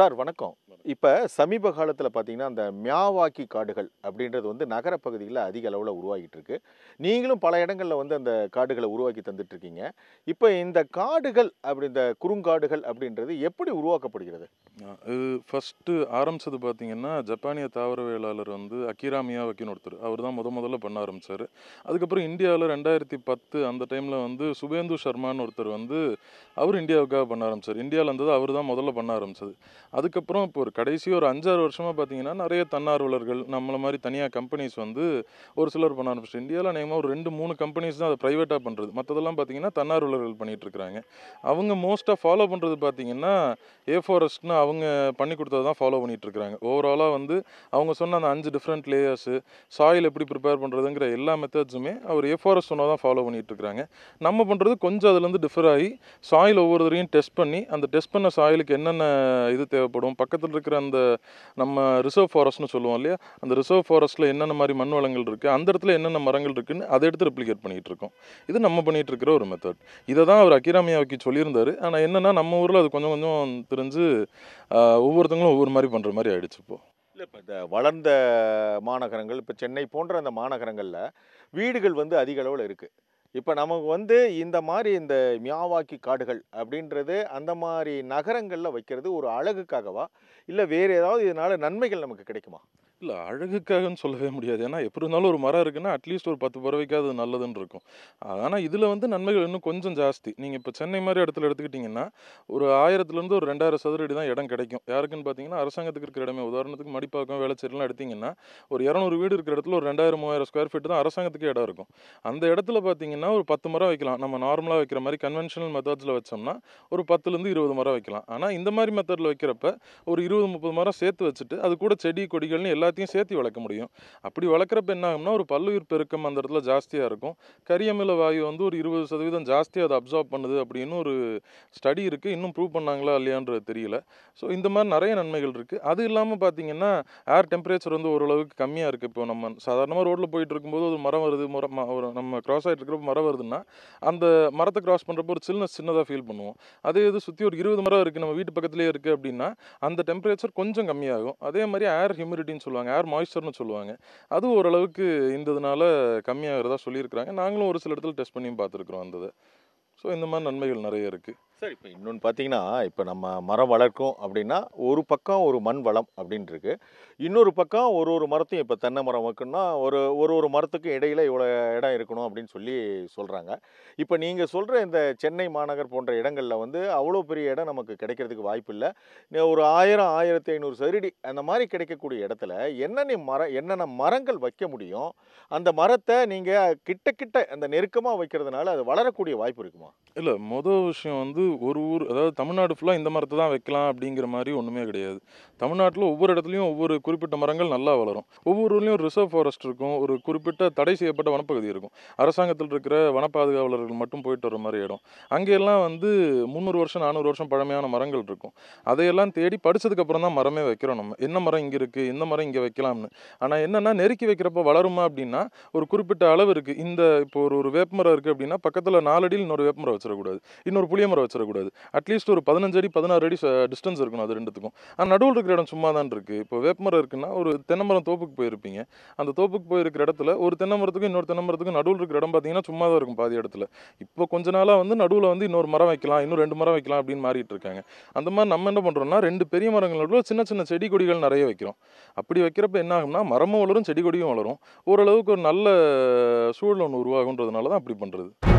sir வணக்கம் இப்போ சமீப காலத்தில் பார்த்தீங்கன்னா அந்த மியாவாக்கி காடுகள் அப்படின்றது வந்து நகரப்பகுதிகளில் அதிக அளவில் உருவாகிட்டு இருக்கு நீங்களும் பல இடங்களில் வந்து அந்த காடுகளை உருவாக்கி தந்துட்டு இருக்கீங்க இப்போ இந்த காடுகள் அப்படி இந்த குறுங்காடுகள் அப்படின்றது எப்படி உருவாக்கப்படுகிறது ஃபஸ்ட்டு ஆரம்பித்தது பார்த்தீங்கன்னா ஜப்பானிய தாவரவியலாளர் வந்து அக்கிரா மியாவாக்கின்னு ஒருத்தர் அவர் தான் முத முதல்ல பண்ண ஆரம்பித்தார் அதுக்கப்புறம் இந்தியாவில் ரெண்டாயிரத்தி பத்து அந்த டைமில் வந்து சுபேந்து சர்மான்னு ஒருத்தர் வந்து அவர் இந்தியாவுக்காக பண்ண ஆரம்பித்தார் இந்தியாவில் இருந்தது அவர் தான் முதல்ல பண்ண ஆரம்பித்தது அதுக்கப்புறம் இப்போ ஒரு கடைசி ஒரு அஞ்சாறு வருஷமாக பார்த்தீங்கன்னா நிறைய தன்னார்வலர்கள் நம்மளை மாதிரி தனியாக கம்பெனிஸ் வந்து ஒரு சிலர் பண்ண ஆரம்பிச்சு இந்தியாவில் நேமாக ஒரு ரெண்டு மூணு கம்பெனிஸ் தான் அதை ப்ரைவேட்டாக பண்ணுறது மற்றதெல்லாம் பார்த்தீங்கன்னா தன்னார்வலர்கள் பண்ணிகிட்ருக்குறாங்க அவங்க மோஸ்ட்டாக ஃபாலோ பண்ணுறது பார்த்தீங்கன்னா ஏ ஃபாரஸ்ட்னு அவங்க பண்ணி கொடுத்தது தான் ஃபாலோ பண்ணிகிட்ருக்குறாங்க ஓவராலாக வந்து அவங்க சொன்ன அந்த அஞ்சு டிஃப்ரெண்ட் லேயர்ஸு சாயில் எப்படி ப்ரிப்பேர் பண்ணுறதுங்கிற எல்லா மெத்தட்ஸுமே அவர் ஏ ஃபாரஸ்ட் சொன்னால் தான் ஃபாலோ பண்ணிகிட்ருக்குறாங்க நம்ம பண்ணுறது கொஞ்சம் அதுலேருந்து டிஃபர் ஆகி சாயில் ஒவ்வொருத்தரையும் டெஸ்ட் பண்ணி அந்த டெஸ்ட் பண்ண சாயிலுக்கு என்னென்ன இது தேவை தேவைப்படும் பக்கத்தில் இருக்கிற அந்த நம்ம ரிசர்வ் ஃபாரஸ்ட்னு சொல்லுவோம் இல்லையா அந்த ரிசர்வ் ஃபாரஸ்ட்டில் என்னென்ன மாதிரி மண் வளங்கள் இருக்குது அந்த இடத்துல என்னென்ன மரங்கள் இருக்குதுன்னு அதை எடுத்து ரெப்ளிகேட் பண்ணிகிட்டு இருக்கோம் இது நம்ம பண்ணிகிட்டு இருக்கிற ஒரு மெத்தட் இதை தான் அவர் அக்கிராமியாவுக்கு சொல்லியிருந்தார் ஆனால் என்னென்னா நம்ம ஊரில் அது கொஞ்சம் கொஞ்சம் தெரிஞ்சு ஒவ்வொருத்தங்களும் ஒவ்வொரு மாதிரி பண்ணுற மாதிரி ஆகிடுச்சு இப்போது இல்லை இப்போ இந்த வளர்ந்த மாநகரங்கள் இப்போ சென்னை போன்ற அந்த மாநகரங்களில் வீடுகள் வந்து அதிக அளவில் இருக்குது இப்போ நமக்கு வந்து இந்த மாதிரி இந்த மியாவாக்கி காடுகள் அப்படின்றது அந்த மாதிரி நகரங்களில் வைக்கிறது ஒரு அழகுக்காகவா இல்லை வேறு ஏதாவது இதனால் நன்மைகள் நமக்கு கிடைக்குமா இல்லை அழகுக்காகன்னு சொல்லவே முடியாது ஏன்னா எப்படி இருந்தாலும் ஒரு மரம் இருக்குன்னா அட்லீஸ்ட் ஒரு பத்து பறவைக்காக அது நல்லதுன்னு இருக்கும் ஆனால் இதில் வந்து நன்மைகள் இன்னும் கொஞ்சம் ஜாஸ்தி நீங்கள் இப்போ சென்னை மாதிரி இடத்துல எடுத்துக்கிட்டிங்கன்னா ஒரு ஆயிரத்துலேருந்து ஒரு ரெண்டாயிரம் சதுரடி தான் இடம் கிடைக்கும் யாருக்குன்னு பார்த்தீங்கன்னா அரசாங்கத்துக்கு இருக்கிற இடமே உதாரணத்துக்கு மடிப்பாக்கம் வேளச்சேரிலாம் எடுத்திங்கன்னா ஒரு இரநூறு வீடு இருக்கிற இடத்துல ஒரு ரெண்டாயிரம் மூவாயிரம் ஸ்கொயர் ஃபீட் தான் அரசாங்கத்துக்கு இடம் இருக்கும் அந்த இடத்துல பார்த்தீங்கன்னா ஒரு பத்து மரம் வைக்கலாம் நம்ம நார்மலாக வைக்கிற மாதிரி கன்வென்ஷனல் மெத்தட்ஸில் வச்சோம்னா ஒரு பத்துலேருந்து இருபது மரம் வைக்கலாம் ஆனால் இந்த மாதிரி மெத்தடில் வைக்கிறப்ப ஒரு இருபது முப்பது மரம் சேர்த்து வச்சுட்டு அது கூட செடி கொடிகள்னு எல்லா எல்லாத்தையும் சேர்த்து வளர்க்க முடியும் அப்படி வளர்க்குறப்ப என்ன ஆகும்னா ஒரு பல்லுயிர் பெருக்கம் அந்த இடத்துல ஜாஸ்தியாக இருக்கும் கரியமில வாயு வந்து ஒரு இருபது சதவீதம் ஜாஸ்தியாக அதை அப்சார்ப் பண்ணுது அப்படின்னு ஒரு ஸ்டடி இருக்குது இன்னும் ப்ரூவ் பண்ணாங்களா இல்லையான்றது தெரியல ஸோ இந்த மாதிரி நிறைய நன்மைகள் இருக்குது அது இல்லாமல் பார்த்தீங்கன்னா ஏர் டெம்பரேச்சர் வந்து ஓரளவுக்கு கம்மியாக இருக்குது இப்போ நம்ம சாதாரணமாக ரோட்டில் போயிட்டு இருக்கும்போது ஒரு மரம் வருது மரம் ஒரு நம்ம க்ராஸ் ஆகிட்டு இருக்கிறப்ப மரம் வருதுன்னா அந்த மரத்தை கிராஸ் பண்ணுறப்போ ஒரு சில்னஸ் சின்னதாக ஃபீல் பண்ணுவோம் அதே இது சுற்றி ஒரு இருபது மரம் இருக்குது நம்ம வீட்டு பக்கத்துலேயே இருக்குது அப்படின்னா அந்த டெம்பரேச்சர் கொஞ்சம் கம்மியாகும் அதே மாதிரி ஏர் ஹியூமிடிட்டின்னு சொல்லுவாங்க சொல்லுவாங்க ஏர் மாய்ஸ்சர்னு சொல்லுவாங்க அது ஓரளவுக்கு இருந்ததுனால கம்மியாகிறதா சொல்லியிருக்கிறாங்க நாங்களும் ஒரு சில இடத்துல டெஸ்ட் பண்ணியும் பார்த்துருக்குறோம் அந்த இதை ஸோ இந்த மாதிரி நன்மைகள் நிறைய இருக்குது சார் இப்போ இன்னொன்று பார்த்தீங்கன்னா இப்போ நம்ம மரம் வளர்க்கும் அப்படின்னா ஒரு பக்கம் ஒரு மண் வளம் அப்படின்ட்டுருக்கு இன்னொரு பக்கம் ஒரு ஒரு மரத்தையும் இப்போ தென்னை மரம் வைக்கணும்னா ஒரு ஒரு ஒரு மரத்துக்கும் இடையில் இவ்வளோ இடம் இருக்கணும் அப்படின்னு சொல்லி சொல்கிறாங்க இப்போ நீங்கள் சொல்கிற இந்த சென்னை மாநகர் போன்ற இடங்களில் வந்து அவ்வளோ பெரிய இடம் நமக்கு கிடைக்கிறதுக்கு வாய்ப்பு இல்லை ஒரு ஆயிரம் ஆயிரத்தி ஐநூறு சதுரடி அந்த மாதிரி கிடைக்கக்கூடிய இடத்துல என்னென்ன மரம் என்னென்ன மரங்கள் வைக்க முடியும் அந்த மரத்தை நீங்கள் கிட்ட கிட்ட அந்த நெருக்கமாக வைக்கிறதுனால அது வளரக்கூடிய வாய்ப்பு இருக்குமா இல்லை மொதல் விஷயம் வந்து ஒரு ஊர் அதாவது தமிழ்நாடு ஃபுல்லாக இந்த மரத்தை தான் வைக்கலாம் அப்படிங்கிற மாதிரி ஒன்றுமே கிடையாது தமிழ்நாட்டில் ஒவ்வொரு இடத்துலையும் ஒவ்வொரு குறிப்பிட்ட மரங்கள் நல்லா வளரும் ஒவ்வொரு ஊர்லேயும் ரிசர்வ் ஃபாரஸ்ட் இருக்கும் ஒரு குறிப்பிட்ட தடை செய்யப்பட்ட வனப்பகுதி இருக்கும் அரசாங்கத்தில் இருக்கிற வன பாதுகாவலர்கள் மட்டும் போயிட்டு வர மாதிரி இடம் அங்கெல்லாம் வந்து முந்நூறு வருஷம் நானூறு வருஷம் பழமையான மரங்கள் இருக்கும் அதையெல்லாம் தேடி படித்ததுக்கப்புறம் தான் மரமே வைக்கிறோம் நம்ம என்ன மரம் இங்கே இருக்குது இந்த மரம் இங்கே வைக்கலாம்னு ஆனால் என்னென்னா நெருக்கி வைக்கிறப்ப வளருமா அப்படின்னா ஒரு குறிப்பிட்ட அளவு இருக்குது இந்த இப்போ ஒரு ஒரு வேப்பமரம் இருக்குது அப்படின்னா பக்கத்தில் நாலடியில் இன்னொரு வேப்பமரம் வச்சிடக்கூடாது இன்னொரு புளிய மரம் வச்சிடக்கூடாது அட்லீஸ்ட் ஒரு பதினஞ்சு அடி பதினாறு அடி டிஸ்டன்ஸ் இருக்கணும் அது ரெண்டுத்துக்கும் ஆனால் நடுவில் இருக்கிற இடம் சும்மா தான் இருக்குது இப்போ வேப்பமரம் இருக்குன்னா ஒரு தென்னமரம் தோப்புக்கு போயிருப்பீங்க அந்த தோப்புக்கு போயிருக்கிற இடத்துல ஒரு தென்னமரத்துக்கும் இன்னொரு தென்னமரத்துக்கும் நடுவில் இருக்கிற இடம் பார்த்தீங்கன்னா சும்மா தான் இருக்கும் பாதி இடத்துல இப்போ கொஞ்ச நாளாக வந்து நடுவில் வந்து இன்னொரு மரம் வைக்கலாம் இன்னும் ரெண்டு மரம் வைக்கலாம் அப்படின்னு மாறிட்டு இருக்காங்க அந்த மாதிரி நம்ம என்ன பண்ணுறோம்னா ரெண்டு பெரிய மரங்கள் நடுவில் சின்ன சின்ன செடி கொடிகள் நிறைய வைக்கிறோம் அப்படி வைக்கிறப்ப என்ன ஆகும்னா மரமும் வளரும் செடி கொடியும் வளரும் ஓரளவுக்கு ஒரு நல்ல சூழல் ஒன்று உருவாகுன்றதுனால தான் அப்படி பண்ணுறது